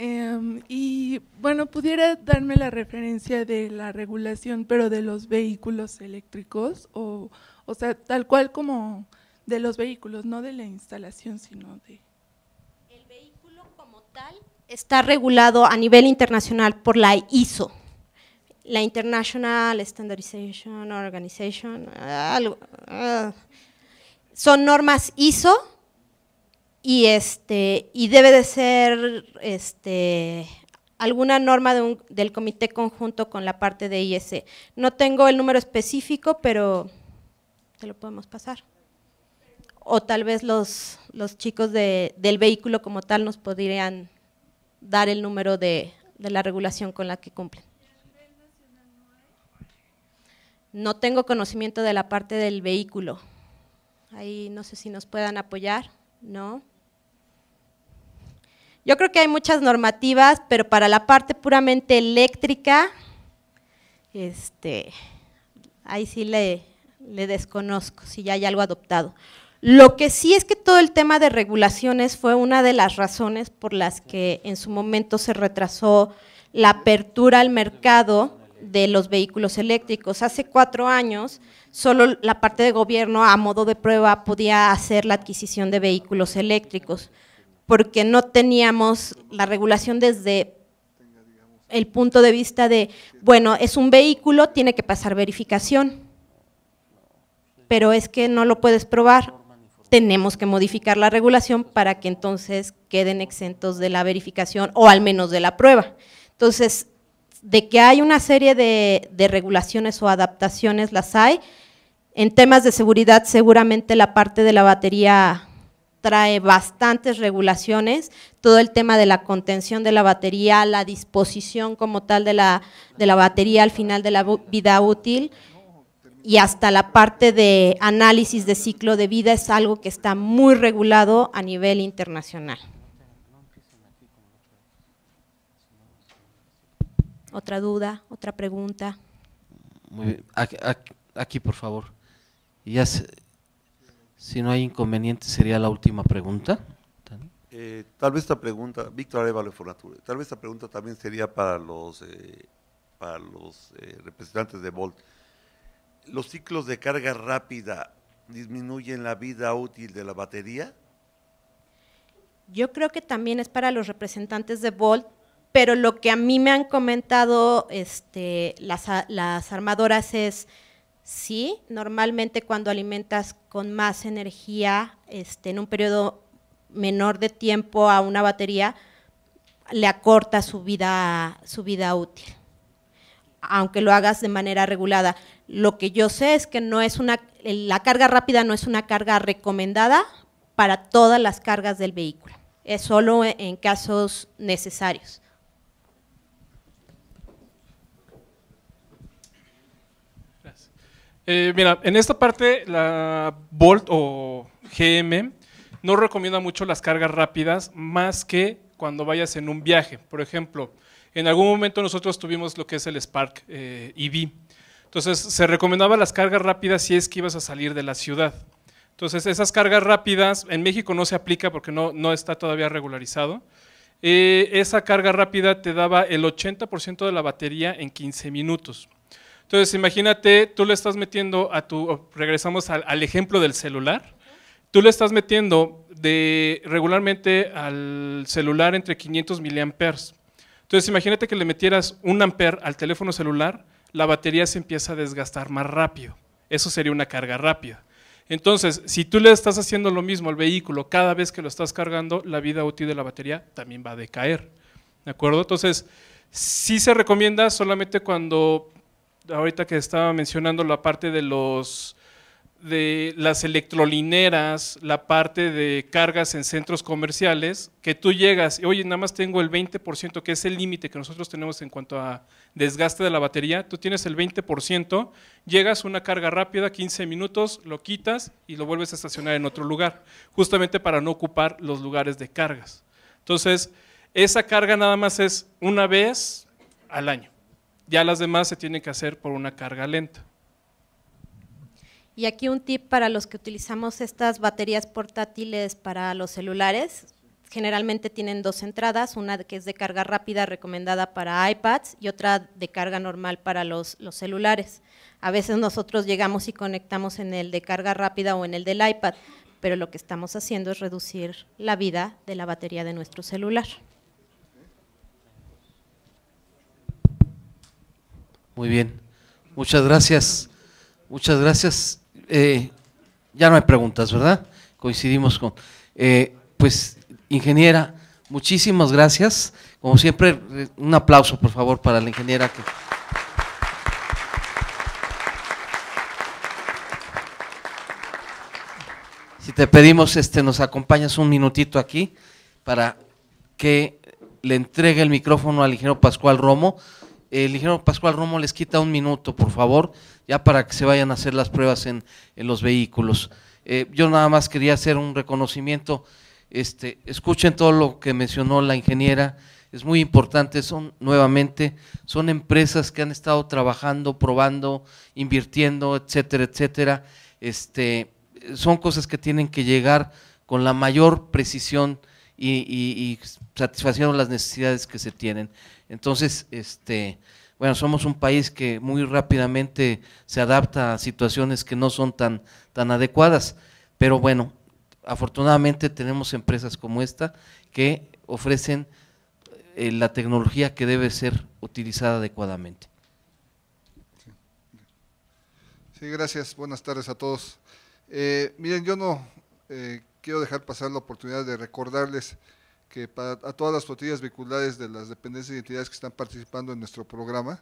Em, y bueno, pudiera darme la referencia de la regulación, pero de los vehículos eléctricos, o, o sea, tal cual como de los vehículos, no de la instalación, sino de… El vehículo como tal está regulado a nivel internacional por la ISO, la International Standardization Organization, ah. son normas ISO y este y debe de ser este alguna norma de del comité conjunto con la parte de ISE. No tengo el número específico, pero te lo podemos pasar. O tal vez los, los chicos de, del vehículo como tal nos podrían dar el número de, de la regulación con la que cumplen. No tengo conocimiento de la parte del vehículo. Ahí no sé si nos puedan apoyar. ¿no? Yo creo que hay muchas normativas, pero para la parte puramente eléctrica, este, ahí sí le, le desconozco si ya hay algo adoptado. Lo que sí es que todo el tema de regulaciones fue una de las razones por las que en su momento se retrasó la apertura al mercado de los vehículos eléctricos. Hace cuatro años solo la parte de gobierno a modo de prueba podía hacer la adquisición de vehículos eléctricos, porque no teníamos la regulación desde el punto de vista de, bueno, es un vehículo, tiene que pasar verificación, pero es que no lo puedes probar, tenemos que modificar la regulación para que entonces queden exentos de la verificación o al menos de la prueba. Entonces, de que hay una serie de, de regulaciones o adaptaciones, las hay, en temas de seguridad, seguramente la parte de la batería trae bastantes regulaciones, todo el tema de la contención de la batería, la disposición como tal de la, de la batería al final de la vida útil y hasta la parte de análisis de ciclo de vida es algo que está muy regulado a nivel internacional. ¿Otra duda? ¿Otra pregunta? aquí, por favor si no hay inconvenientes, sería la última pregunta. Eh, tal vez esta pregunta, Víctor Arevalo Fornature, tal vez esta pregunta también sería para los, eh, para los eh, representantes de Volt. ¿Los ciclos de carga rápida disminuyen la vida útil de la batería? Yo creo que también es para los representantes de Volt, pero lo que a mí me han comentado este, las, las armadoras es Sí, normalmente cuando alimentas con más energía este, en un periodo menor de tiempo a una batería, le acorta su vida, su vida útil, aunque lo hagas de manera regulada. Lo que yo sé es que no es una, la carga rápida no es una carga recomendada para todas las cargas del vehículo, es solo en casos necesarios. Eh, mira, en esta parte la Volt o GM no recomienda mucho las cargas rápidas más que cuando vayas en un viaje. Por ejemplo, en algún momento nosotros tuvimos lo que es el Spark EV. Eh, e Entonces, se recomendaba las cargas rápidas si es que ibas a salir de la ciudad. Entonces, esas cargas rápidas en México no se aplica porque no, está todavía regularizado. Eh, esa carga rápida te daba el 80% de la batería en 15 minutos. Entonces, imagínate, tú le estás metiendo a tu, oh, regresamos al, ejemplo del celular, tú le estás metiendo de regularmente al celular entre 500 miliamperes. Entonces, imagínate que le metieras un amper al teléfono celular, la batería se empieza a desgastar más rápido. Eso sería una carga rápida. Entonces, si tú le estás haciendo lo mismo al vehículo cada vez que lo estás cargando, la vida útil de la batería también va a decaer. ¿De acuerdo? Entonces, sí se recomienda solamente cuando ahorita que estaba mencionando la parte de los de las electrolineras, la parte de cargas en centros comerciales, que tú llegas y, oye, nada más tengo el 20%, que es el límite que nosotros tenemos en cuanto a desgaste de la batería, tú tienes el 20%, llegas una carga rápida, 15 minutos, lo quitas y lo vuelves a estacionar en otro lugar, justamente para no ocupar los lugares de cargas. Entonces, esa carga nada más es una vez al año. Ya las demás se tienen que hacer por una carga lenta. Y aquí un tip para los que utilizamos estas baterías portátiles para los celulares. Generalmente tienen dos entradas, una que es de carga rápida recomendada para iPads y otra de carga normal para los, los celulares. A veces nosotros llegamos y conectamos en el de carga rápida o en el del iPad, pero lo que estamos haciendo es reducir la vida de la batería de nuestro celular. Muy bien. Muchas gracias. Muchas gracias. Eh, ya no hay preguntas, ¿verdad? Coincidimos con... Eh, pues, ingeniera, muchísimas gracias. Como siempre, eh, un aplauso, por favor, para la ingeniera que... Si te pedimos, este, nos acompañas un minutito aquí para que le entregue el micrófono al ingeniero Pascual Romo el eh, ingeniero Pascual Romo les quita un minuto, por favor, ya para que se vayan a hacer las pruebas en, los vehículos. Eh, yo nada más quería hacer un reconocimiento. Este, escuchen todo lo que mencionó la ingeniera, es muy importante, son nuevamente, son empresas que han estado trabajando, probando, invirtiendo, etcétera, etcétera. Este, son cosas que tienen que llegar con la mayor precisión y, satisfacción y las necesidades que se tienen. Entonces, este, bueno, somos un país que muy rápidamente se adapta a situaciones que no son tan, tan adecuadas, pero bueno, afortunadamente tenemos empresas como esta que ofrecen eh, la tecnología que debe ser utilizada adecuadamente. Sí, gracias. Buenas tardes a todos. Eh, miren, yo no eh, quiero dejar pasar la oportunidad de recordarles que para, a todas las flotillas vehiculares de las dependencias y entidades que están participando en nuestro programa,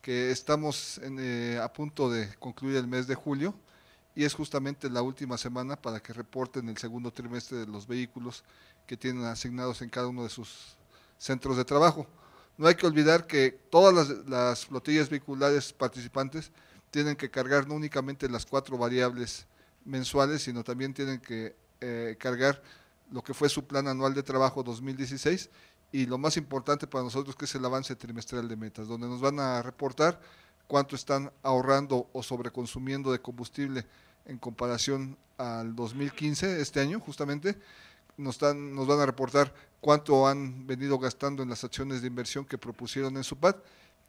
que estamos eh, a punto de concluir el mes de julio y es justamente la última semana para que reporten el segundo trimestre de los vehículos que tienen asignados en cada uno de sus centros de trabajo. No hay que olvidar que todas las, flotillas vehiculares participantes tienen que cargar no únicamente las cuatro variables mensuales, sino también tienen que eh, cargar lo que fue su plan anual de trabajo 2016 y lo más importante para nosotros que es el avance trimestral de metas, donde nos van a reportar cuánto están ahorrando o sobreconsumiendo de combustible en comparación al 2015, este año justamente, nos, nos van a reportar cuánto han venido gastando en las acciones de inversión que propusieron en su PAD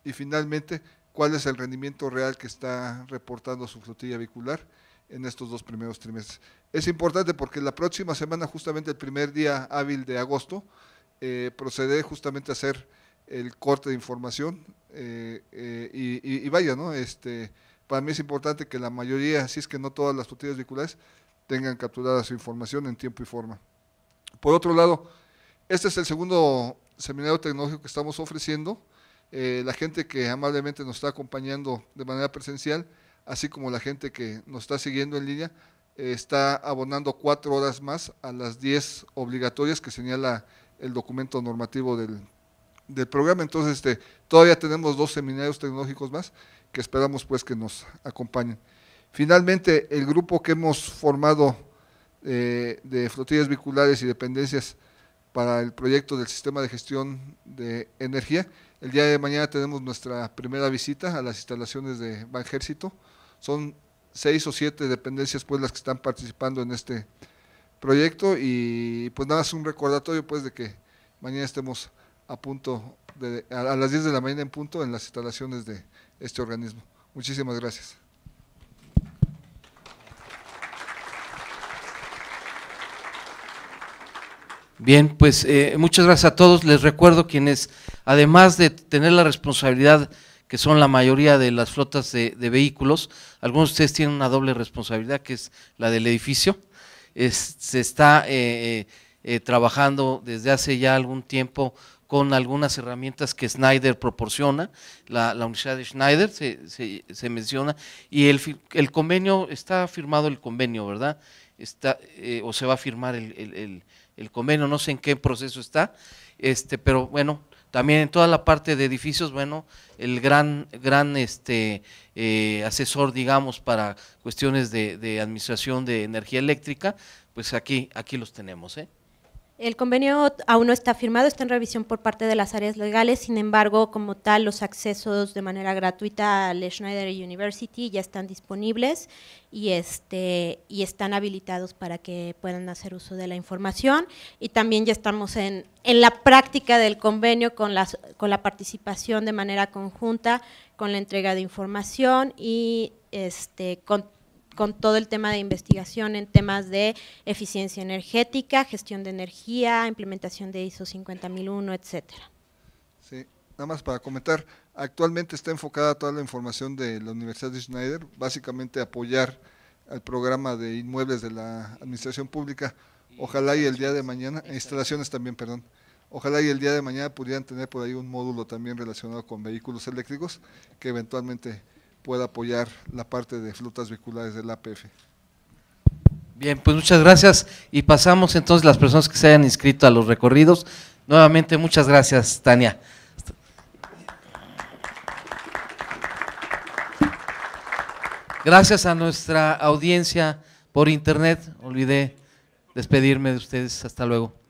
y finalmente cuál es el rendimiento real que está reportando su flotilla vehicular en estos dos primeros trimestres. Es importante porque la próxima semana, justamente el primer día hábil de agosto, eh, procede justamente a hacer el corte de información eh, eh, y, vaya, ¿no? Este, para mí es importante que la mayoría, si es que no todas las tutelas vehiculares, tengan capturada su información en tiempo y forma. Por otro lado, este es el segundo seminario tecnológico que estamos ofreciendo. la gente que amablemente nos está acompañando de manera presencial, así como la gente que nos está siguiendo en línea, eh, está abonando cuatro horas más a las 10 obligatorias que señala el documento normativo del, programa. Entonces, este, todavía tenemos dos seminarios tecnológicos más que esperamos pues que nos acompañen. Finalmente, el grupo que hemos formado eh, de flotillas vehiculares y dependencias para el proyecto del sistema de gestión de energía. El día de mañana tenemos nuestra primera visita a las instalaciones de Banjército. Son seis o siete dependencias pues las que están participando en este proyecto y pues nada, más un recordatorio pues de que mañana estemos a punto, a, las 10 de la mañana en punto en las instalaciones de este organismo. Muchísimas gracias. Bien, pues eh, muchas gracias a todos. Les recuerdo quienes, además de tener la responsabilidad que son la mayoría de las flotas de, vehículos. Algunos de ustedes tienen una doble responsabilidad, que es la del edificio. se está eh, eh, eh, trabajando desde hace ya algún tiempo con algunas herramientas que Schneider proporciona, la, la Universidad de Schneider se, se, menciona, y el, el, convenio, está firmado el convenio, ¿verdad? Está, o se va a firmar el, el, convenio, no sé en qué proceso está, este, pero bueno, también en toda la parte de edificios, bueno, el gran, gran este, eh, asesor, digamos, para cuestiones de, de, administración de energía eléctrica, pues aquí, aquí los tenemos. ¿eh? El convenio aún no está firmado, está en revisión por parte de las áreas legales, sin embargo, como tal, los accesos de manera gratuita al Schneider University ya están disponibles y, este, y están habilitados para que puedan hacer uso de la información. Y también ya estamos en, en la práctica del convenio con, las, con la participación de manera conjunta, con la entrega de información y este, con con todo el tema de investigación en temas de eficiencia energética, gestión de energía, implementación de ISO 50001, etcétera. Sí, nada más para comentar, actualmente está enfocada toda la información de la Universidad de Schneider, básicamente apoyar al programa de inmuebles de la administración pública. Ojalá y el día de mañana, instalaciones también, perdón. Ojalá y el día de mañana pudieran tener por ahí un módulo también relacionado con vehículos eléctricos que eventualmente pueda apoyar la parte de flotas vehiculares del APF. Bien, pues muchas gracias y pasamos entonces las personas que se hayan inscrito a los recorridos. Nuevamente muchas gracias, Tania. Gracias a nuestra audiencia por internet. Olvidé despedirme de ustedes. Hasta luego.